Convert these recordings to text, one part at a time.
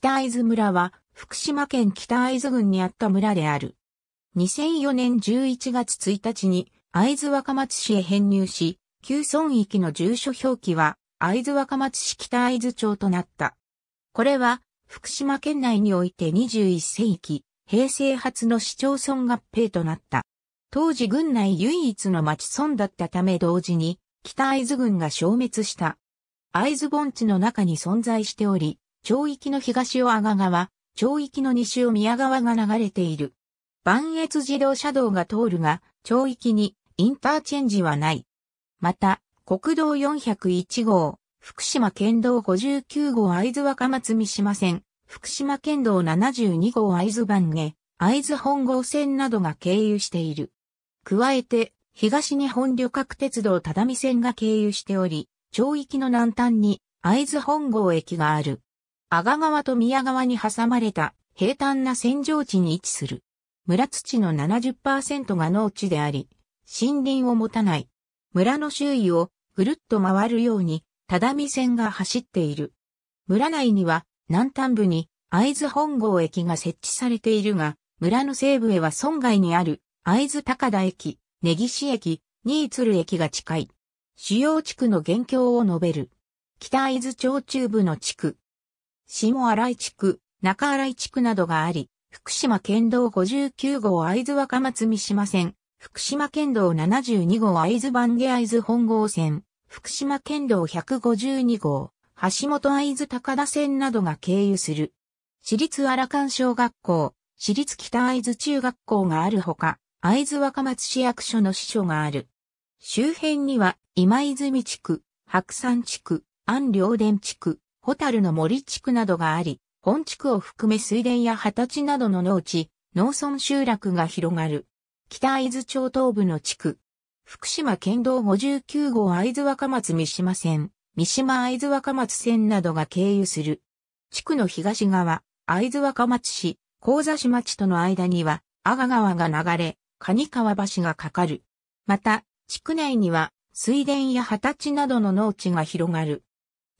北会津村は福島県北会津郡にあった村である。2004年11月1日に会津若松市へ編入し、旧村域の住所表記は会津若松市北会津町となった。これは福島県内において21世紀、平成初の市町村合併となった。当時郡内唯一の町村だったため同時に北会津郡が消滅した。会津盆地の中に存在しており、町域の東を阿賀川、町域の西を宮川が流れている。磐越自動車道が通るが、町域にインターチェンジはない。また、国道401号、福島県道59号会津若松三島線、福島県道72号会津番下、会津本郷線などが経由している。加えて、東日本旅客鉄道只見線が経由しており、町域の南端に会津本郷駅がある。阿賀川と宮川に挟まれた平坦な扇状地に位置する。村土の70%が農地であり、森林を持たない。村の周囲をぐるっと回るように、只線が走っている。村内には南端部に会津本郷駅が設置されているが、村の西部へは村外にある会津高田駅、根岸駅、新鶴駅が近い。主要地区の現況を述べる。北会津町中部の地区、下新井地区、中新井地区などがあり、福島県道59号会津若松三島線、福島県道72号会津番下会津本郷線、福島県道152号、橋本会津高田線などが経由する。私立荒川小学校、私立北会津中学校があるほか、会津若松市役所の支所がある。周辺には今泉地区、白山地区、安良田地区、ホタルの森地区などがあり、本地区を含め水田や畑地などの農地、農村集落が広がる。北会津町東部の地区。福島県道59号会津若松三島線、三島会津若松線などが経由する。地区の東側、会津若松市、高座市町との間には、阿賀川が流れ、蟹川橋がかかる。また、地区内には、水田や畑地などの農地が広がる。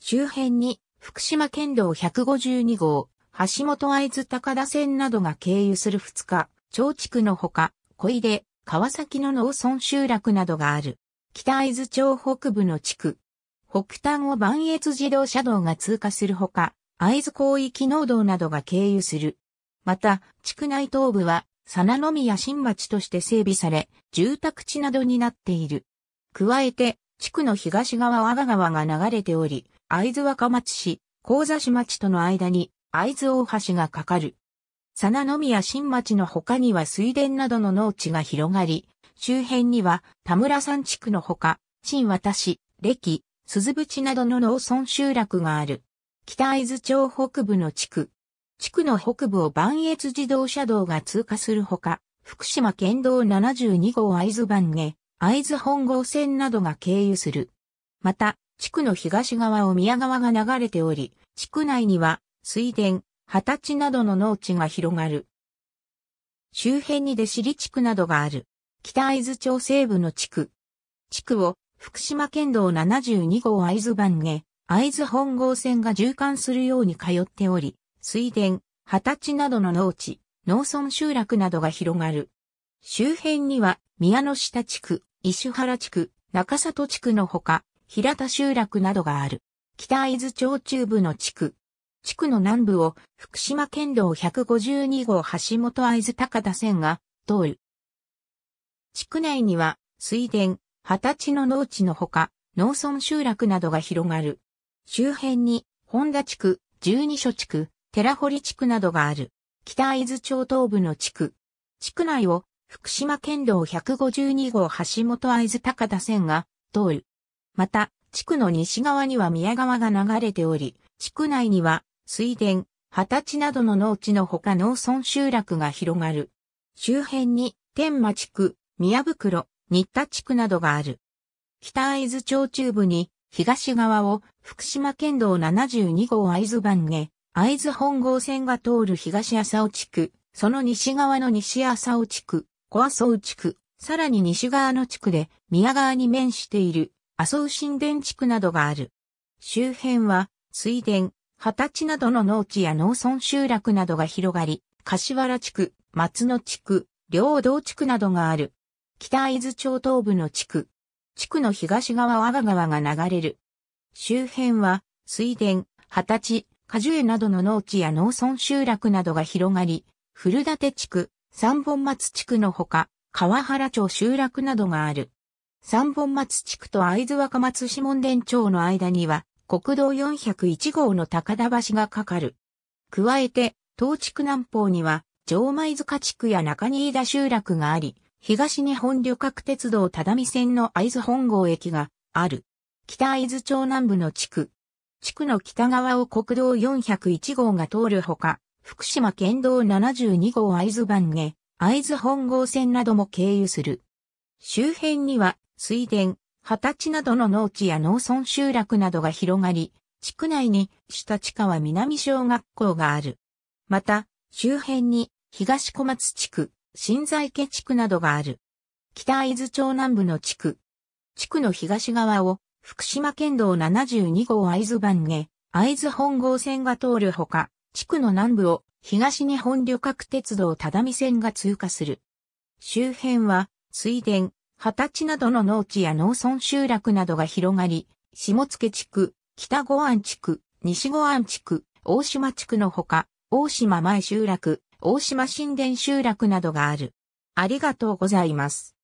周辺に福島県道152号、橋本会津高田線などが経由する2日、町地区のほか、小出、川崎の農村集落などがある。北会津町北部の地区。北端を万越自動車道が通過するほか、会津広域農道などが経由する。また、地区内東部は、佐野宮新町として整備され、住宅地などになっている。加えて、地区の東側阿賀川が流れており、会津若松市、高座市町との間に会津大橋がかかる。佐野宮新町の他には水田などの農地が広がり、周辺には田村山地区のほか、新渡市、歴、鈴淵などの農村集落がある。北会津町北部の地区。地区の北部を万越自動車道が通過するほか、福島県道72号会津番下、会津本郷線などが経由する。また、地区の東側を宮川が流れており、地区内には水田、畑地などの農地が広がる。周辺に出尻地区などがある。北会津町西部の地区。地区を福島県道72号会津番下、会津本郷線が縦貫するように通っており、水田、畑地などの農地、農村集落などが広がる。周辺には宮の下地区、石原地区、中里地区のほか、平田集落などがある。北伊豆町中部の地区。地区の南部を福島県道152号橋本会津高田線が通る。地区内には水田、二十歳の農地のほか、農村集落などが広がる。周辺に本田地区、十二所地区、寺堀地区などがある。北伊豆町東部の地区。地区内を福島県道152号橋本会津高田線が通る。また、地区の西側には宮川が流れており、地区内には水田、二十歳などの農地のほか農村集落が広がる。周辺に天間地区、宮袋、新田地区などがある。北会津町中部に東側を福島県道72号会津番へ、会津本郷線が通る東浅尾地区、その西側の西浅尾地区、小浅尾地区、さらに西側の地区で宮川に面している麻生神殿地区などがある。周辺は、水田、二十歳などの農地や農村集落などが広がり、柏原地区、松野地区、両道地区などがある。北伊豆町東部の地区。地区の東側阿賀川が流れる。周辺は、水田、二十歳、果樹園などの農地や農村集落などが広がり、古館地区、三本松地区のほか、川原町集落などがある。三本松地区と会津若松市門田町の間には、国道401号の高田橋がかかる。加えて、東地区南方には、城前塚地区や中新田集落があり、東日本旅客鉄道只見線の会津本郷駅がある。北会津町南部の地区。地区の北側を国道401号が通るほか、福島県道72号会津番下、会津本郷線なども経由する。周辺には水田、二十歳などの農地や農村集落などが広がり、地区内に下地川南小学校がある。また、周辺に東小松地区、新在家地区などがある。北伊豆町南部の地区。地区の東側を福島県道72号会津番へ、会津本郷線が通るほか、地区の南部を東日本旅客鉄道只見線が通過する。周辺は水田、二十歳などの農地や農村集落などが広がり、下野地区、北五安地区、西五安地区、大島地区のほか、大島前集落、大島神殿集落などがある。ありがとうございます。